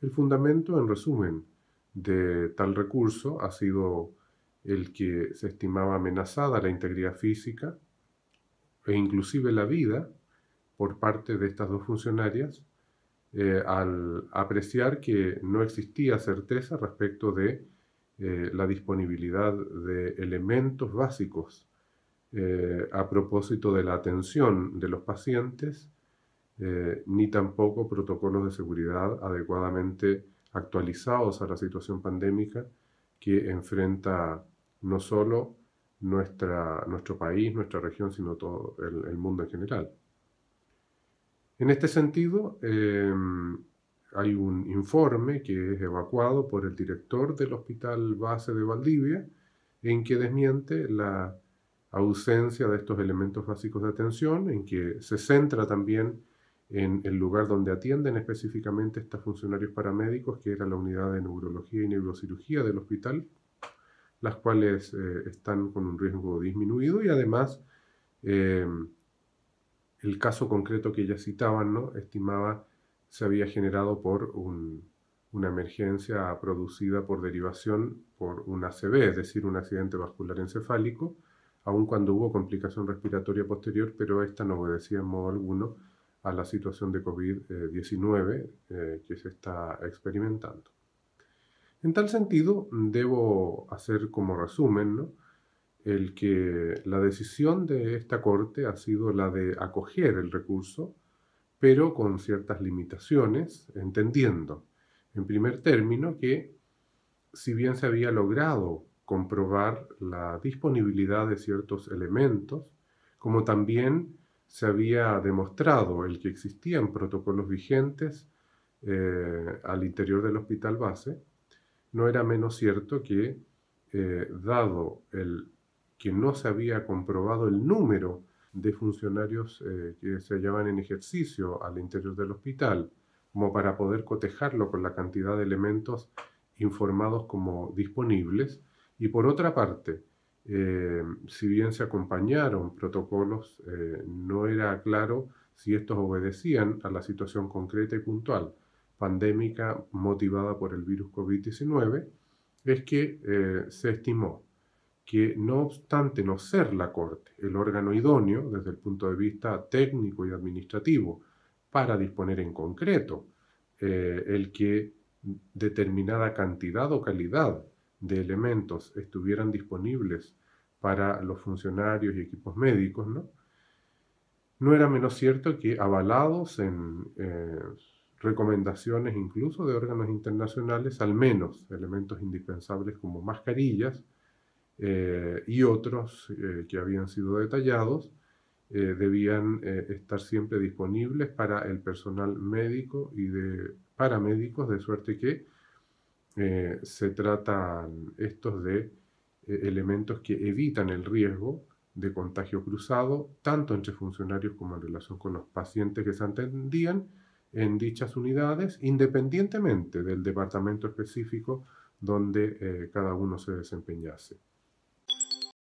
El fundamento, en resumen, de tal recurso ha sido el que se estimaba amenazada la integridad física e inclusive la vida por parte de estas dos funcionarias eh, al apreciar que no existía certeza respecto de eh, la disponibilidad de elementos básicos eh, a propósito de la atención de los pacientes eh, ni tampoco protocolos de seguridad adecuadamente actualizados a la situación pandémica que enfrenta no solo nuestro país, nuestra región, sino todo el, mundo en general. En este sentido, em, hay un informe que es evacuado por el director del Hospital Base de Valdivia, en que desmiente la ausencia de estos elementos básicos de atención, en que se centra también en el lugar donde atienden específicamente estos funcionarios paramédicos, que era la unidad de neurología y neurocirugía del hospital, las cuales eh, están con un riesgo disminuido y además em, el caso concreto que ya citaban, ¿no? estimaba, se había generado por una emergencia producida por derivación por un ACV, es decir, un accidente vascular encefálico, aun cuando hubo complicación respiratoria posterior, pero esta no obedecía en modo alguno a la situación de COVID-19 eh, que se está experimentando. En tal sentido, debo hacer como resumen el que la decisión de esta Corte ha sido la de acoger el recurso, pero con ciertas limitaciones, entendiendo, en primer término, que si bien se había logrado comprobar la disponibilidad de ciertos elementos, como también se había demostrado el que existían protocolos vigentes eh, al interior del hospital base, no era menos cierto que, eh, dado el, que no se había comprobado el número de funcionarios eh, que se hallaban en ejercicio al interior del hospital, como para poder cotejarlo con la cantidad de elementos informados como disponibles, y por otra parte, eh, si bien se acompañaron protocolos, eh, no era claro si estos obedecían a la situación concreta y puntual pandémica motivada por el virus COVID-19, es que eh, se estimó que no obstante no ser la Corte el órgano idóneo desde el punto de vista técnico y administrativo para disponer en concreto el que determinada cantidad o calidad de elementos estuvieran disponibles para los funcionarios y equipos médicos, ¿no? era menos cierto que avalados en eh, recomendaciones incluso de órganos internacionales, al menos elementos indispensables como mascarillas eh, y otros eh, que habían sido detallados, debían estar siempre disponibles para el personal médico y de paramédicos, de suerte que eh, se tratan estos de eh, elementos que evitan el riesgo de contagio cruzado, tanto entre funcionarios como en relación con los pacientes que se atendían en dichas unidades, independientemente del departamento específico donde eh, cada uno se desempeñase.